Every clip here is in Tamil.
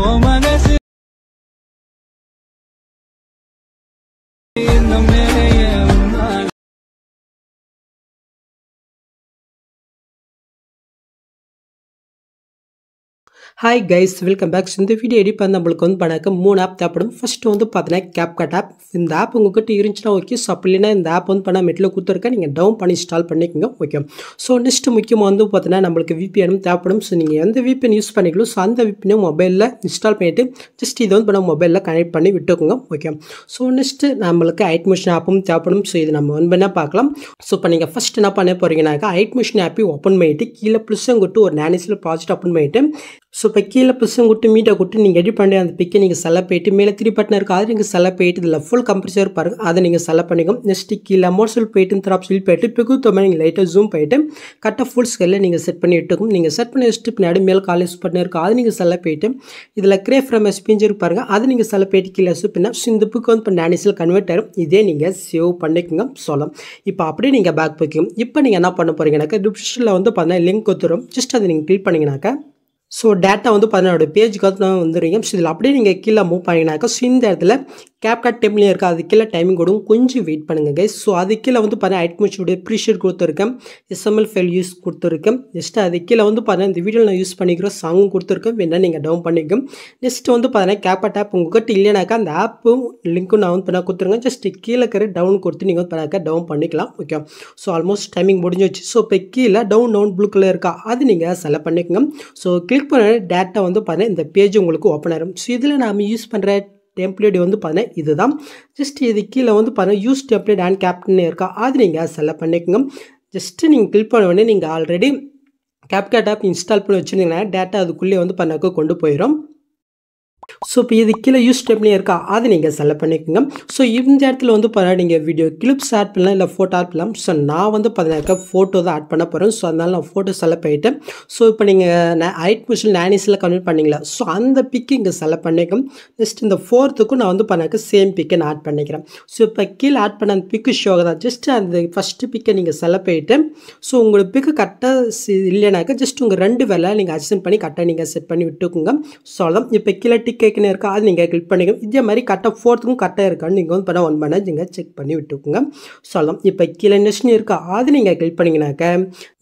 Oh, amanecer. Hi guys welcome back இந்த வீடியோ எடிட் பண்ண நம்மளுக்கு வந்து பண்ணாக்க மூணு ஆப் தேவைப்படும் ஃபஸ்ட்டு வந்து பார்த்தீங்கன்னா கேப்கட் ஆப் இந்த ஆப் உங்ககிட்ட இருந்துச்சுன்னா ஓகே ஸோ இந்த ஆப் வந்து பண்ணால் மெட்டில் கொடுத்துருக்கேன் நீங்கள் டவுன் பண்ணி இன்ஸ்டால் பண்ணிக்கோங்க ஓகே ஸோ நெக்ஸ்ட்டு முக்கியமாக வந்து பார்த்தீங்கன்னா நம்மளுக்கு விபிஎனும் தேவைப்படும் ஸோ நீங்கள் எந்த விபிஎன் யூஸ் பண்ணிக்கலாம் ஸோ அந்த விபிஎனும் மொபைலில் இன்ஸ்டால் பண்ணிவிட்டு ஜஸ்ட் இதை வந்து பண்ண மொபைலில் கனெக்ட் பண்ணி விட்டுக்கோங்க ஓகே ஸோ நெக்ஸ்ட்டு நம்மளுக்கு ஐட் மிஷின் ஆப்பும் தேவைப்படும் ஸோ இது நம்ம ஒன் பண்ணால் பார்க்கலாம் ஸோ இப்போ நீங்கள் ஃபஸ்ட் என்ன பண்ண போகிறீங்கனாக்கா ஐட் மிஷின் ஆப்பையும் ஓப்பன் பண்ணிவிட்டு கீழே ப்ளஸ் அங்கிட்டு ஒரு நேனிஸில் ப்ராஜெக்ட் ஓப்பன் பண்ணிவிட்டு ஸோ இப்போ கீழே பிசும் கொடுத்து மீட்டை கொடுத்து நீங்கள் எடிட் பண்ணி அந்த பிக்கை நீங்கள் செல்ல போயிட்டு மேலே த்ரீ பட்டன் இருக்குது நீங்கள் செல்ல போயிட்டு இதில் ஃபுல் கம்ப்ரஸர் பாருங்கள் அதை நீங்கள் செல்ல பண்ணிக்கோங்க நெக்ஸ்ட் கீழே மோர்சல் போயிட்டு திராப் ஸ்டில் போயிட்டு பிக்கு தோமே நீங்கள் லைட்டாக ஜூம் போயிட்டு கரெக்டாக ஃபுல் ஸ்கெல்ல நீங்கள் செட் பண்ணி விட்டுக்கும் நீங்கள் செட் பண்ணி வச்சுட்டு பின்னாடி மேலே காலேஜ் பட்டன் இருக்குது அது நீங்கள் செல்ல போயிட்டு இதில் கிரே ஃப்ரம் எஸ்பிஞ்சர் பாருங்கள் அது நீங்கள் செல்ல போயிட்டு கீழே ஸோ இந்த புக்கு வந்து இப்போ நேனிஸில் கன்வெர்ட் ஆகும் இதே நீங்கள் சேவ் பண்ணிக்கோங்க சொல்லலாம் இப்போ அப்படியே நீங்கள் பேக் போய்க்கும் இப்போ நீங்கள் என்ன பண்ண போகிறீங்கனாக்கா டிஸ்கிரிப்ஷனில் வந்து பார்த்தீங்கன்னா லிங்க் கொடுத்துரும் ஜஸ்ட் அதை நீங்கள் கிளிக் பண்ணிங்கனாக்கா ஸோ டேட்டா வந்து பார்த்தீங்கன்னா பேஜுக்கு வந்து வந்துடுறீங்க ஸோ இதில் அப்படியே நீங்கள் கீழே மூவ் பண்ணிங்கனாக்கா ஸோ இந்த இடத்துல கேப்கட் டெம்லையும் இருக்குது அது கீழே டைமிங் கொடுக்கும் கொஞ்சம் வெயிட் பண்ணுங்க கைஸ் ஸோ அது கீழே வந்து பாருங்கள் அட்மிஷனுடைய ப்ரீஷியர் கொடுத்துருக்கேன் எஸ்எம்எல் ஃபைல் யூஸ் கொடுத்துருக்கேன் நெக்ஸ்ட்டு அது கீழே வந்து பாருங்கள் இந்த வீடியோவில் நான் யூஸ் பண்ணிக்கிறோம் சாங்கும் கொடுத்துருக்கேன் வேணால் நீங்கள் டவுன் பண்ணிக்கோங்க நெக்ஸ்ட்டு வந்து பார்த்தீங்கன்னா கேப்கட் ஆப் உங்கள்கிட்ட இல்லைனாக்கா அந்த ஆப்பும் லிங்க்கும் நான் வந்து கொடுத்துருங்க ஜஸ்ட் கீழே இருக்கிற டவுன் கொடுத்து நீங்கள் வந்து பண்ணாக்கா டவுன் பண்ணிக்கலாம் ஓகே ஸோ ஆல்மோஸ்ட் டைமிங் வச்சு ஸோ இப்போ கீழே டவுன் டவுன் ப்ளூ கலர் இருக்கா அது நீங்கள் செலக்ட் பண்ணிக்கோங்க ஸோ கிளிக் பண்ண டேட்டா வந்து பாருங்கள் இந்த பேஜ் உங்களுக்கு ஓப்பன் ஆகிடும் ஸோ இதில் நாம் யூஸ் பண்ணுற டெம்ப்ளேட் வந்து பார்த்தீங்கன்னா இதுதான் ஜஸ்ட் இது கீழே வந்து பாருங்கள் யூஸ் டெம்ப்ளேட் அண்ட் கேப்டன் இருக்கா அது நீங்கள் செலக்ட் பண்ணிக்கோங்க ஜஸ்ட்டு நீங்கள் கிளிக் பண்ண உடனே நீங்கள் ஆல்ரெடி கேப்கேட் ஆப் இன்ஸ்டால் பண்ணி வச்சுருந்தீங்கன்னா டேட்டா அதுக்குள்ளேயே வந்து பண்ணாக்க கொண்டு போயிடும் ஸோ இப்போ இது கீழே யூஸ் டேப்லேயே இருக்கா அதை நீங்கள் செலக்ட் பண்ணிக்கோங்க ஸோ இந்த இடத்துல வந்து பாருங்கள் நீங்கள் வீடியோ கிளிப்ஸ் ஆட் பண்ணலாம் இல்லை ஃபோட்டோ ஆட் பண்ணலாம் ஸோ நான் வந்து பார்த்தீங்கன்னா ஃபோட்டோ தான் ஆட் பண்ண போகிறேன் ஸோ அதனால் நான் ஃபோட்டோ செலக்ட் பண்ணிவிட்டேன் ஸோ இப்போ நீங்கள் ஐட் மிஷின் நானிஸில் கன்வெர்ட் பண்ணிங்களா ஸோ அந்த பிக்கு இங்கே செலக்ட் பண்ணிக்கும் ஜஸ்ட் இந்த ஃபோர்த்துக்கும் நான் வந்து பண்ணாக்க சேம் பிக்கை நான் ஆட் பண்ணிக்கிறேன் ஸோ இப்போ கீழே ஆட் பண்ண அந்த பிக்கு ஷோக தான் ஜஸ்ட் அந்த ஃபஸ்ட்டு பிக்கை நீங்கள் செலக்ட் பண்ணிவிட்டு ஸோ உங்களுக்கு பிக்கு கரெக்டாக இல்லைனாக்கா ஜஸ்ட் உங்கள் ரெண்டு வேலை நீங்கள் அசன் பண்ணி கரெக்டாக நீங்கள் செட் பண்ணி விட்டுக்குங்க ஸோ அதான் இப்போ கீழே டிக் கேக்குன்னு இருக்கா அது நீங்கள் கிளிக் பண்ணிக்கோங்க இதே மாதிரி கரெக்டாக ஃபோர்த்துக்கும் கரெக்டாக இருக்கான்னு நீங்கள் வந்து ஒன் பண்ண நீங்கள் செக் பண்ணி விட்டுக்கோங்க சொல்லலாம் இப்போ கீழே நெஸ்ட்னு இருக்கா அது நீங்கள் கிளிக் பண்ணிங்கனாக்க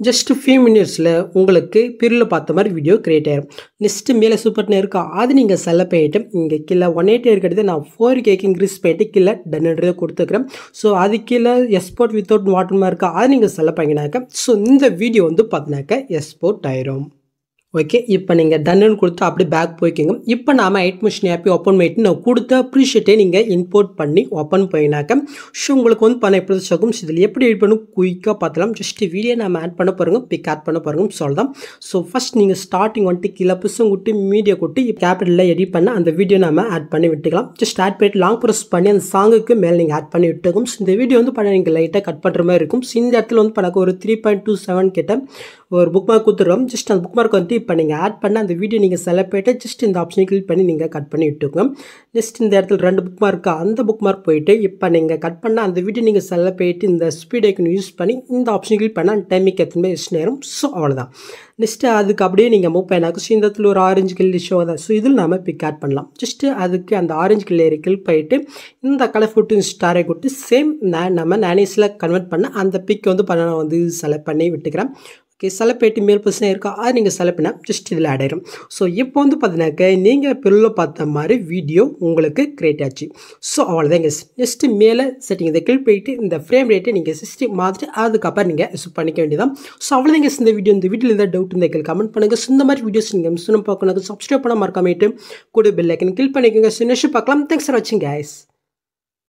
ஜஸ்ட் ஃபியூ மினிட்ஸில் உங்களுக்கு பிரில் பார்த்த மாதிரி வீடியோ கிரியேட் ஆகிடும் நெக்ஸ்ட்டு மேலே சூப்பர்னு இருக்கா அது நீங்கள் செல்ல போயிட்டு இங்கே கீழே ஒன் எயிட்டி இருக்கிறது நான் ஃபோர் கேக்கு இன்க்ரீஸ் பண்ணிட்டு கீழே டன்னு கொடுத்துருக்குறேன் ஸோ அது கீழே எக்ஸ்போர்ட் வித்தவுட் மாதிரி இருக்கா அது நீங்கள் செல்ல பண்ணிங்கனாக்க ஸோ இந்த வீடியோ வந்து பார்த்தினாக்க எக்ஸ்போர்ட் ஆயிரும் ஓகே இப்போ நீங்கள் டன்னுன்னு கொடுத்து அப்படியே பேக் போய்க்கிங்க இப்போ நாம் எயிட் மிஷின் ஆப்பி ஓப்பன் பண்ணிட்டு நான் கொடுத்த அப்ரிஷியேட்டே நீங்கள் இம்போர்ட் பண்ணி ஓப்பன் பண்ணினாக்க ஸோ உங்களுக்கு வந்து பண்ண எப்படி சகும்ஸ் இதில் எப்படி எடிட் பண்ணும் குயிக்காக பார்த்துலாம் ஜஸ்ட் வீடியோ நம்ம ஆட் பண்ண பாருங்க பிக் ஆட் பண்ண பாருங்க சொல்லலாம் ஸோ ஃபஸ்ட் நீங்கள் ஸ்டார்டிங் வந்துட்டு கீழே புஷம் விட்டு மீடியா கொட்டி கேபிட்டலில் எடிட் பண்ண அந்த வீடியோ நம்ம ஆட் பண்ணி விட்டுக்கலாம் ஜஸ்ட் ஆட் பண்ணிட்டு லாங் ப்ரெஸ் பண்ணி அந்த சாங்குக்கு மேலே நீங்கள் ஆட் பண்ணி விட்டுக்கும் இந்த வீடியோ வந்து பண்ண நீங்கள் லைட்டாக கட் பண்ணுற மாதிரி இருக்கும் இந்த இடத்துல வந்து பண்ணக்க ஒரு த்ரீ பாயிண்ட் டூ செவன் கிட்ட ஒரு புக் மார்க் கொடுத்துருவோம் ஜஸ்ட் அந்த புக் மார்க் வந்து இப்போ நீங்கள் ஆட் பண்ண அந்த வீடியோ நீங்கள் செலக்ட் பண்ணிட்டு ஜஸ்ட் இந்த ஆப்ஷனை கிளிக் பண்ணி நீங்கள் கட் பண்ணி விட்டுக்கோங்க ஜஸ்ட் இந்த இடத்துல ரெண்டு புக் மார்க்கு அந்த புக் மார்க் போயிட்டு இப்போ நீங்கள் கட் பண்ணால் அந்த வீடியோ நீங்கள் செலக்ட் பண்ணிட்டு இந்த ஸ்பீட் ஐக்கன் யூஸ் பண்ணி இந்த ஆப்ஷனை கிளிக் பண்ணால் டைமிக்கு எத்தனை பேர் நேரம் ஸோ அவ்வளோதான் நெக்ஸ்ட்டு அதுக்கு அப்படியே நீங்கள் மூவ் பண்ணாக்கு ஸோ இந்த இடத்துல ஒரு ஆரஞ்சு கிள்ளி ஷோ தான் ஸோ இதில் நம்ம பிக் ஆட் பண்ணலாம் ஜஸ்ட்டு அதுக்கு அந்த ஆரஞ்சு கிள்ளேரி கிளிக் போயிட்டு இந்த கலர் ஃபுட்டு ஸ்டாரை கொடுத்து சேம் நான் நம்ம நானேஸில் கன்வெர்ட் பண்ண அந்த பிக் வந்து பண்ண வந்து செலக்ட் பண்ணி விட்டுக்கிறேன் ஓகே சலப்பேட்டு மேல் பசங்க இருக்கா அது நீங்கள் சிலப்பினா ஜஸ்ட் இதில் ஆட் ஆயிரும் ஸோ இப்போ வந்து பார்த்தீங்கன்னாக்க நீங்கள் பில்லில் பார்த்த மாதிரி வீடியோ உங்களுக்கு கிரியேட் ஆச்சு ஸோ அவ்வளோதான் இங்கே மேலே செட்டிங் இதை கிளிக் போயிட்டு இந்த ஃப்ரேம் ரேட்டை நீங்கள் சிஸ்டி மாற்றிட்டு அதுக்கப்புறம் நீங்கள் ரிசீவ் பண்ணிக்க வேண்டியதான் ஸோ அவ்வளோதான் இங்கே இந்த வீடியோ இந்த வீட்டில் எதாவது டவுட் இருந்தால் கமெண்ட் பண்ணுங்கள் இந்த மாதிரி வீடியோஸ் நீங்கள் மிஸ் பார்க்கணும் சப்ஸ்கிரைப் பண்ண மறக்காமட்டு கூட பெல் கிளிக் பண்ணிக்கோங்க ஸோ நெக்ஸ்ட் பார்க்கலாம் தேங்க்ஸ் ஃபார் வாட்சிங் கேஸ்